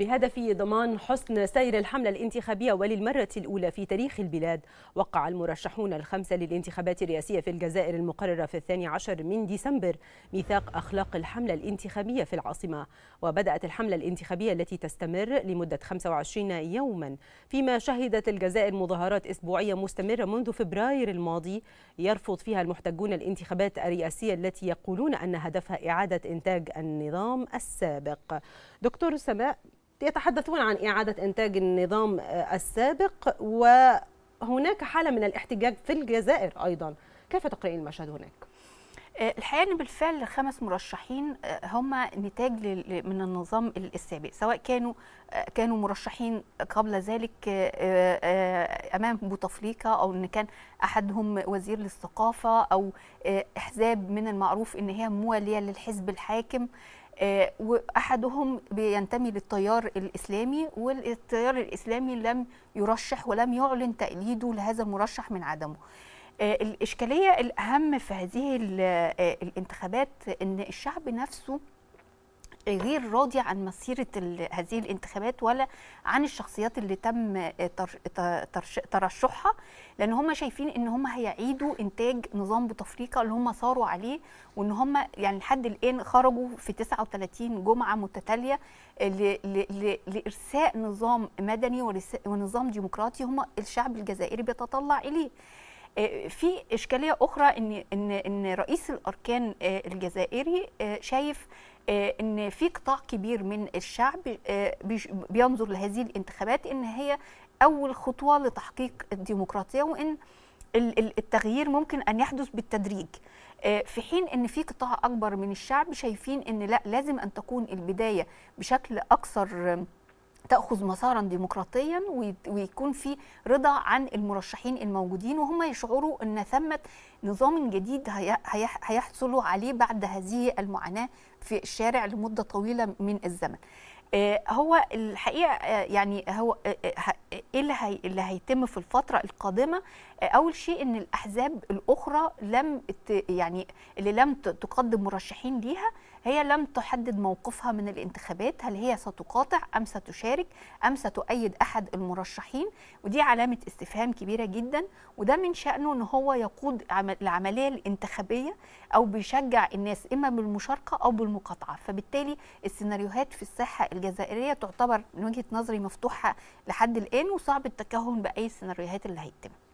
بهدف ضمان حسن سير الحملة الانتخابية وللمرة الأولى في تاريخ البلاد وقع المرشحون الخمسة للانتخابات الرئاسية في الجزائر المقررة في الثاني عشر من ديسمبر ميثاق أخلاق الحملة الانتخابية في العاصمة وبدأت الحملة الانتخابية التي تستمر لمدة 25 يوما فيما شهدت الجزائر مظاهرات أسبوعية مستمرة منذ فبراير الماضي يرفض فيها المحتجون الانتخابات الرئاسية التي يقولون أن هدفها إعادة إنتاج النظام السابق دكتور سماء يتحدثون عن إعادة إنتاج النظام آه، السابق وهناك حالة من الاحتجاج في الجزائر أيضا كيف تقرأين المشهد هناك؟ آه، الحقيقه ان بالفعل خمس مرشحين آه، هم نتاج من النظام السابق سواء كانوا كانوا مرشحين قبل ذلك امام بوتفليقه او ان كان احدهم وزير للثقافه او احزاب من المعروف ان هي مواليه للحزب الحاكم آه، واحدهم بينتمي للتيار الاسلامي والتيار الاسلامي لم يرشح ولم يعلن تأييده لهذا المرشح من عدمه آه، الاشكاليه الاهم في هذه آه، الانتخابات ان الشعب نفسه غير راضي عن مسيره هذه الانتخابات ولا عن الشخصيات اللي تم ترشحها لان هم شايفين ان هم هيعيدوا انتاج نظام بوتفليقه اللي هم صاروا عليه وان هم يعني لحد الان خرجوا في 39 جمعه متتاليه لارساء نظام مدني ونظام ديمقراطي هم الشعب الجزائري بيتطلع اليه آه، في اشكاليه اخرى ان ان ان رئيس الاركان آه، الجزائري آه، شايف آه، ان في قطاع كبير من الشعب آه، بينظر لهذه الانتخابات ان هي اول خطوه لتحقيق الديمقراطيه وان التغيير ممكن ان يحدث بالتدريج آه، في حين ان في قطاع اكبر من الشعب شايفين ان لا لازم ان تكون البدايه بشكل اكثر تاخذ مسارا ديمقراطيا ويكون في رضا عن المرشحين الموجودين وهم يشعروا ان ثمه نظام جديد هيحصلوا عليه بعد هذه المعاناه في الشارع لمده طويله من الزمن آه، هو الحقيقه آه، يعني هو آه، ايه اللي, اللي هيتم في الفتره القادمه آه، اول شيء ان الاحزاب الاخرى لم يعني اللي لم تقدم مرشحين ليها هي لم تحدد موقفها من الانتخابات هل هي ستقاطع ام ستشارك ام ستؤيد احد المرشحين ودي علامه استفهام كبيره جدا وده من شانه ان هو يقود العمليه الانتخابيه او بيشجع الناس اما بالمشاركه او بالمقاطعه فبالتالي السيناريوهات في الساحه الجزائريه تعتبر من وجهه نظري مفتوحه لحد الان الانسان وصعب التكهن باي السيناريوهات اللي هيتم